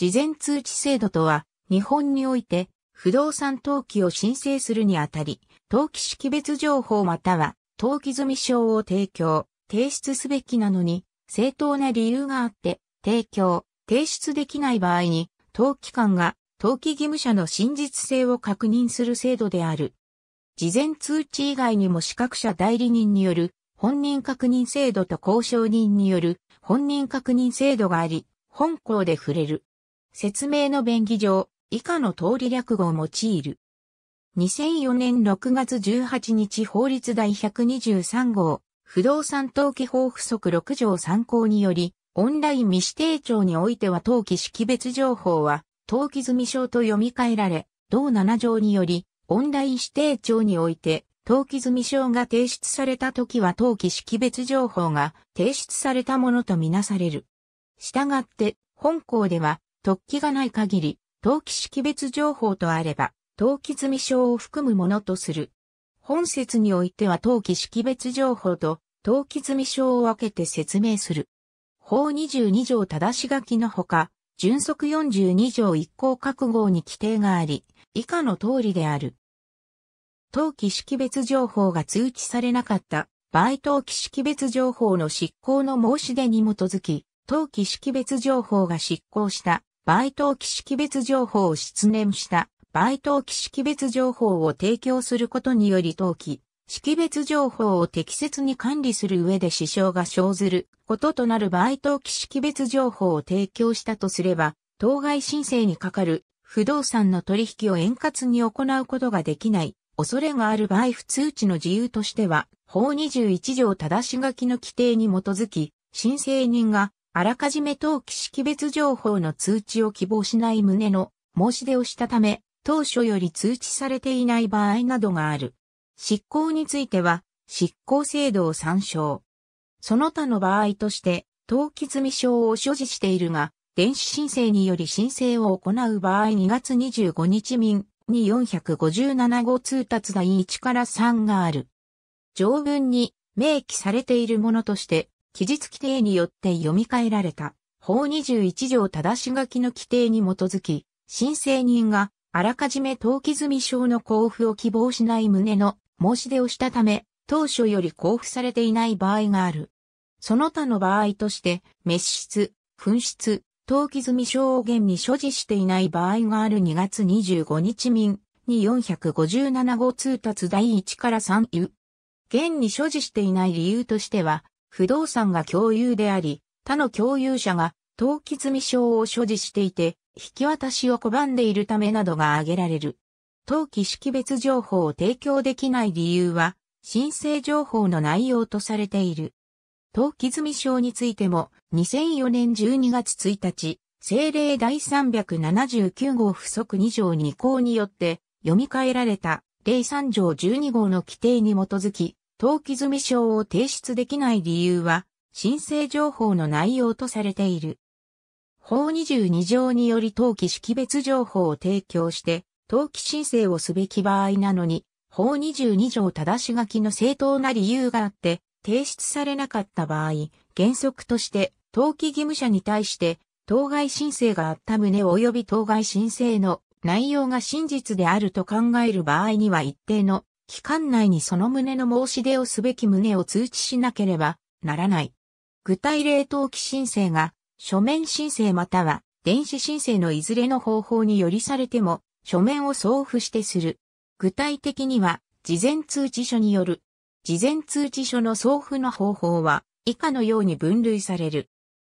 事前通知制度とは、日本において、不動産登記を申請するにあたり、登記識別情報または、登記済証を提供、提出すべきなのに、正当な理由があって、提供、提出できない場合に、登記官が登記義務者の真実性を確認する制度である。事前通知以外にも資格者代理人による本人確認制度と交渉人による本人確認制度があり、本校で触れる。説明の便宜上、以下の通り略語を用いる。2004年6月18日法律第123号、不動産登記法附則6条参考により、オンライン未指定庁においては登記識別情報は、登記済証と読み替えられ、同7条により、オンライン指定庁において、登記済証が提出された時は登記識別情報が提出されたものとみなされる。したがって、本校では、突起がない限り、登記識別情報とあれば、登記済証を含むものとする。本説においては登記識別情報と登記済証を分けて説明する。法22条正し書きのほか、準則42条一項各号に規定があり、以下の通りである。登記識別情報が通知されなかった場合登記識別情報の執行の申し出に基づき、登記識別情報が執行した売当機識別情報を失念した売当機識別情報を提供することにより登記、識別情報を適切に管理する上で支障が生ずることとなる場合当期識別情報を提供したとすれば、当該申請にかかる不動産の取引を円滑に行うことができない恐れがある場合不通知の自由としては、法21条正し書きの規定に基づき、申請人があらかじめ登記識別情報の通知を希望しない旨の申し出をしたため、当初より通知されていない場合などがある。執行については、執行制度を参照。その他の場合として、登記済証を所持しているが、電子申請により申請を行う場合2月25日民に457号通達第1から3がある。条文に明記されているものとして、期日規定によって読み替えられた法21条正し書きの規定に基づき、申請人があらかじめ登記済証の交付を希望しない旨の申し出をしたため、当初より交付されていない場合がある。その他の場合として、滅失、紛失、登記済証を現に所持していない場合がある2月25日民に457号通達第1から3有。現に所持していない理由としては、不動産が共有であり、他の共有者が登記済証を所持していて、引き渡しを拒んでいるためなどが挙げられる。登記識別情報を提供できない理由は、申請情報の内容とされている。登記済証についても、2004年12月1日、政令第379号附則2条2項によって、読み替えられた、令3条12号の規定に基づき、登記済証を提出できない理由は、申請情報の内容とされている。法22条により登記識別情報を提供して、登記申請をすべき場合なのに、法22条正し書きの正当な理由があって、提出されなかった場合、原則として、登記義務者に対して、当該申請があった旨及び当該申請の内容が真実であると考える場合には一定の期間内にその旨の申し出をすべき旨を通知しなければならない。具体例登記申請が書面申請または電子申請のいずれの方法によりされても書面を送付してする。具体的には事前通知書による。事前通知書の送付の方法は以下のように分類される。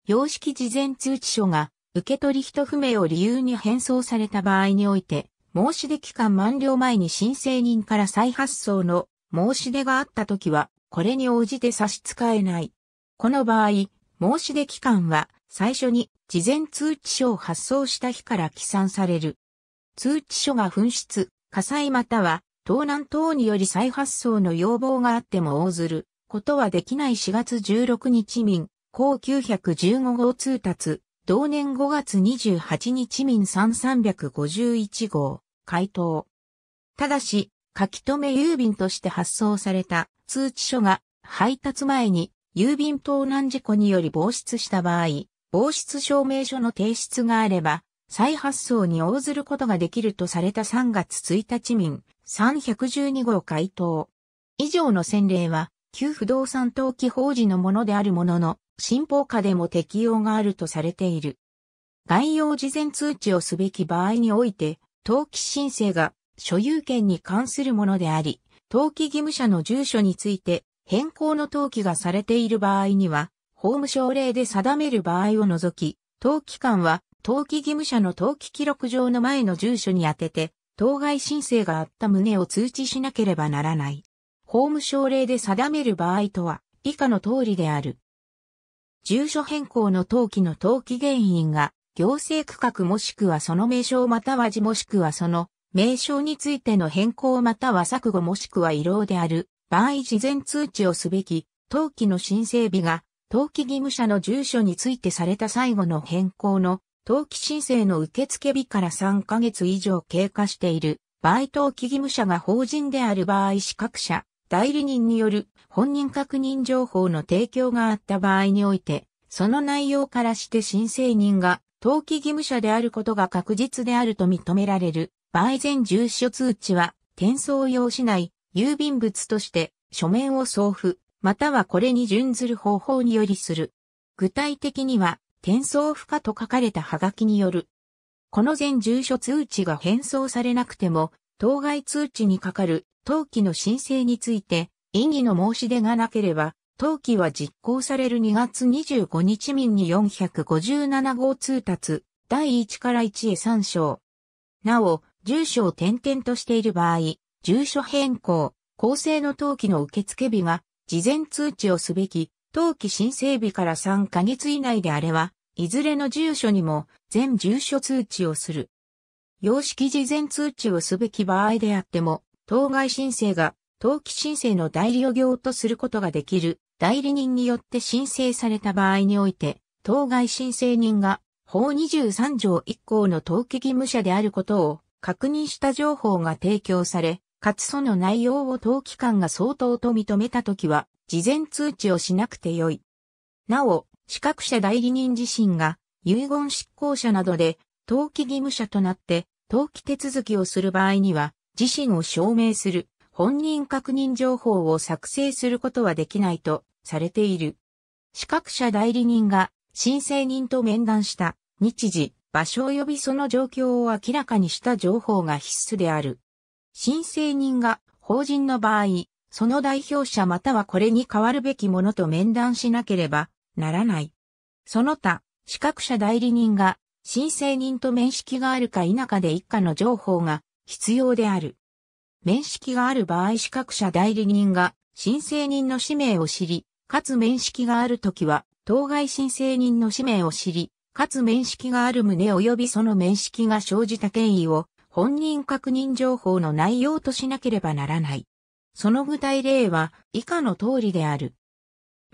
様式事前通知書が受取人不明を理由に返送された場合において、申し出期間満了前に申請人から再発送の申し出があった時は、これに応じて差し支えない。この場合、申し出期間は最初に事前通知書を発送した日から起算される。通知書が紛失、火災または盗難等により再発送の要望があっても応ずることはできない4月16日民、高915号通達、同年5月28日民3351号、回答。ただし、書き留め郵便として発送された通知書が配達前に郵便盗難事故により防失した場合、防失証明書の提出があれば、再発送に応ずることができるとされた3月1日民312号回答。以上の先例は、旧不動産登記法時のものであるものの、新法下でも適用があるとされている。概要事前通知をすべき場合において、登記申請が所有権に関するものであり、登記義務者の住所について変更の登記がされている場合には、法務省令で定める場合を除き、登記官は登記義務者の登記記録上の前の住所に当てて、当該申請があった旨を通知しなければならない。法務省令で定める場合とは、以下の通りである。住所変更の登記の登記原因が、行政区画もしくはその名称または字もしくはその名称についての変更または錯誤もしくは異動である場合事前通知をすべき登記の申請日が登記義務者の住所についてされた最後の変更の登記申請の受付日から3ヶ月以上経過している場合登記義務者が法人である場合資格者代理人による本人確認情報の提供があった場合において、その内容からして申請人が登記義務者であることが確実であると認められる場合前住所通知は転送用しない郵便物として書面を送付、またはこれに準ずる方法によりする。具体的には、転送不可と書かれたハガキによる。この全住所通知が返送されなくても、当該通知にかかる登記の申請について、異議の申し出がなければ、登記は実行される2月25日民に457号通達、第1から1へ参照。なお、住所を転々としている場合、住所変更、公正の登記の受付日が、事前通知をすべき、登記申請日から3ヶ月以内であれば、いずれの住所にも全住所通知をする。様式事前通知をすべき場合であっても、当該申請が登記申請の代理を業とすることができる代理人によって申請された場合において、当該申請人が法23条1項の登記義務者であることを確認した情報が提供され、かつその内容を登記官が相当と認めたときは、事前通知をしなくてよい。なお、資格者代理人自身が遺言執行者などで登記義務者となって登記手続きをする場合には、自身を証明する本人確認情報を作成することはできないとされている。資格者代理人が申請人と面談した日時、場所及びその状況を明らかにした情報が必須である。申請人が法人の場合、その代表者またはこれに変わるべきものと面談しなければならない。その他、資格者代理人が申請人と面識があるか否かで一家の情報が必要である。面識がある場合資格者代理人が申請人の氏名を知り、かつ面識があるときは、当該申請人の氏名を知り、かつ面識がある旨及びその面識が生じた経緯を本人確認情報の内容としなければならない。その具体例は以下の通りである。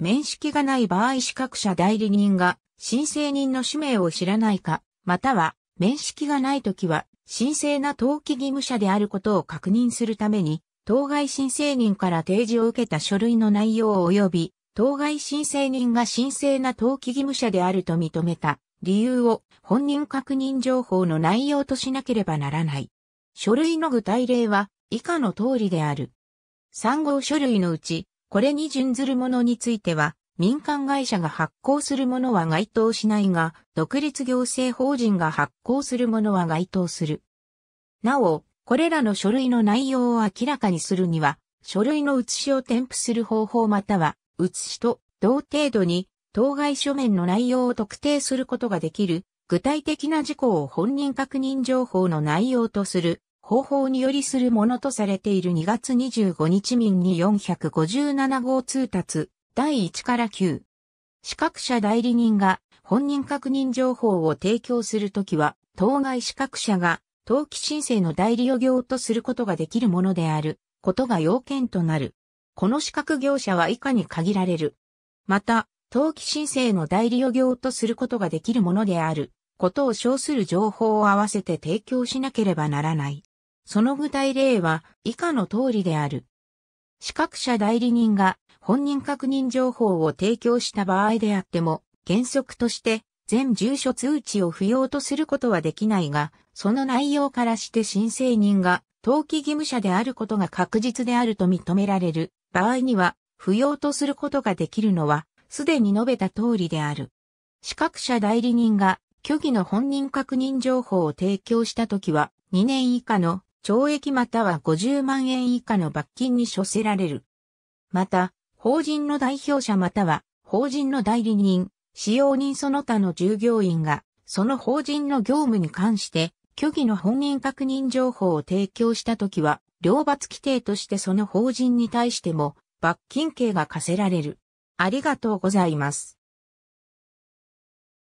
面識がない場合資格者代理人が申請人の氏名を知らないか、または面識がないときは、申請な登記義務者であることを確認するために、当該申請人から提示を受けた書類の内容及び、当該申請人が申請な登記義務者であると認めた理由を本人確認情報の内容としなければならない。書類の具体例は以下の通りである。3号書類のうち、これに準ずるものについては、民間会社が発行するものは該当しないが、独立行政法人が発行するものは該当する。なお、これらの書類の内容を明らかにするには、書類の写しを添付する方法または、写しと同程度に当該書面の内容を特定することができる、具体的な事項を本人確認情報の内容とする方法によりするものとされている2月25日民に457号通達第1から9。資格者代理人が本人確認情報を提供するときは、当該資格者が登記申請の代理を業とすることができるものであることが要件となる。この資格業者は以下に限られる。また、登記申請の代理を業とすることができるものであることを称する情報を合わせて提供しなければならない。その具体例は以下の通りである。資格者代理人が本人確認情報を提供した場合であっても、原則として全住所通知を不要とすることはできないが、その内容からして申請人が登記義務者であることが確実であると認められる場合には、不要とすることができるのは、すでに述べた通りである。資格者代理人が虚偽の本人確認情報を提供したときは、2年以下の懲役または50万円以下の罰金に処せられる。また、法人の代表者または法人の代理人、使用人その他の従業員が、その法人の業務に関して、虚偽の本人確認情報を提供したときは、両罰規定としてその法人に対しても、罰金刑が課せられる。ありがとうございます。